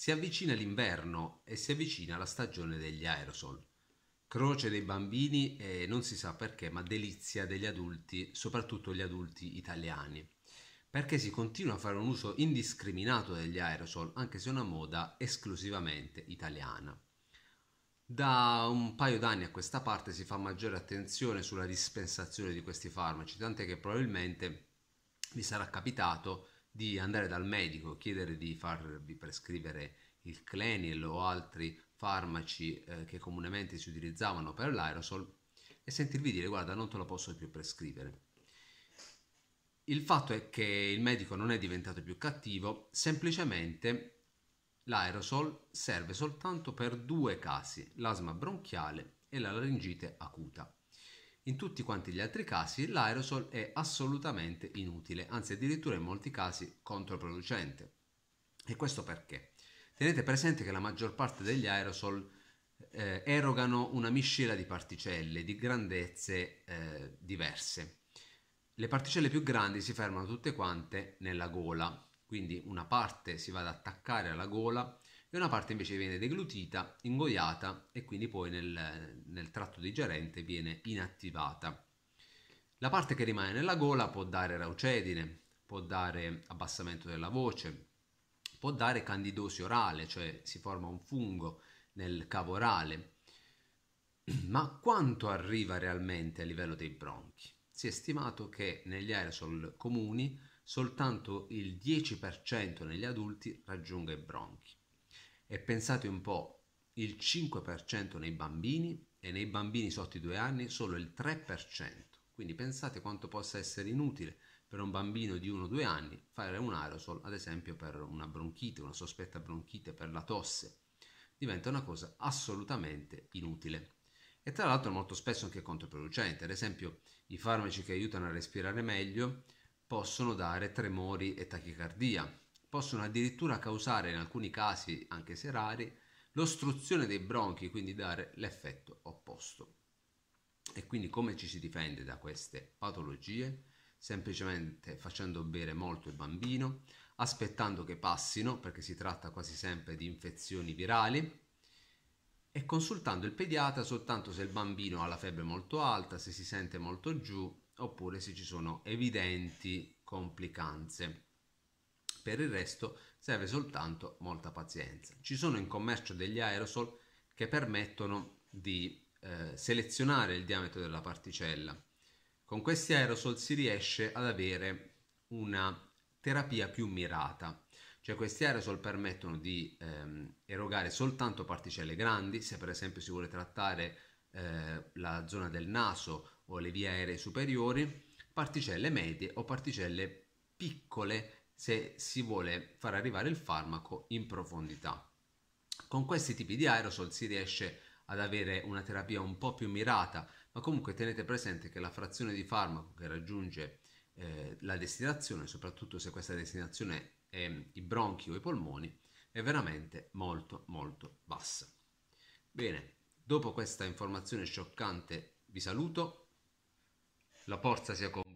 Si avvicina l'inverno e si avvicina la stagione degli aerosol, croce dei bambini e non si sa perché, ma delizia degli adulti, soprattutto gli adulti italiani, perché si continua a fare un uso indiscriminato degli aerosol, anche se è una moda esclusivamente italiana. Da un paio d'anni a questa parte si fa maggiore attenzione sulla dispensazione di questi farmaci, tant'è che probabilmente vi sarà capitato di andare dal medico, chiedere di farvi prescrivere il Clenil o altri farmaci eh, che comunemente si utilizzavano per l'aerosol e sentirvi dire guarda non te lo posso più prescrivere. Il fatto è che il medico non è diventato più cattivo, semplicemente l'aerosol serve soltanto per due casi, l'asma bronchiale e la laringite acuta. In tutti quanti gli altri casi l'aerosol è assolutamente inutile, anzi addirittura in molti casi controproducente. E questo perché? Tenete presente che la maggior parte degli aerosol eh, erogano una miscela di particelle di grandezze eh, diverse. Le particelle più grandi si fermano tutte quante nella gola, quindi una parte si va ad attaccare alla gola e una parte invece viene deglutita, ingoiata e quindi poi nel, nel tratto digerente viene inattivata. La parte che rimane nella gola può dare raucedine, può dare abbassamento della voce, può dare candidosi orale, cioè si forma un fungo nel cavo orale. Ma quanto arriva realmente a livello dei bronchi? Si è stimato che negli aerosol comuni soltanto il 10% negli adulti raggiunga i bronchi. E pensate un po', il 5% nei bambini e nei bambini sotto i due anni solo il 3%. Quindi pensate quanto possa essere inutile per un bambino di 1-2 anni fare un aerosol, ad esempio per una bronchite, una sospetta bronchite, per la tosse. Diventa una cosa assolutamente inutile. E tra l'altro molto spesso anche controproducente. Ad esempio i farmaci che aiutano a respirare meglio possono dare tremori e tachicardia, possono addirittura causare in alcuni casi, anche se rari, l'ostruzione dei bronchi, quindi dare l'effetto opposto. E quindi come ci si difende da queste patologie? Semplicemente facendo bere molto il bambino, aspettando che passino, perché si tratta quasi sempre di infezioni virali, e consultando il pediatra soltanto se il bambino ha la febbre molto alta, se si sente molto giù, oppure se ci sono evidenti complicanze. Per il resto serve soltanto molta pazienza. Ci sono in commercio degli aerosol che permettono di eh, selezionare il diametro della particella. Con questi aerosol si riesce ad avere una terapia più mirata, cioè questi aerosol permettono di ehm, erogare soltanto particelle grandi, se per esempio si vuole trattare eh, la zona del naso o le vie aeree superiori, particelle medie o particelle piccole se si vuole far arrivare il farmaco in profondità. Con questi tipi di aerosol si riesce ad avere una terapia un po' più mirata, ma comunque tenete presente che la frazione di farmaco che raggiunge eh, la destinazione, soprattutto se questa destinazione è i bronchi o i polmoni, è veramente molto molto bassa. Bene, dopo questa informazione scioccante vi saluto, la forza sia con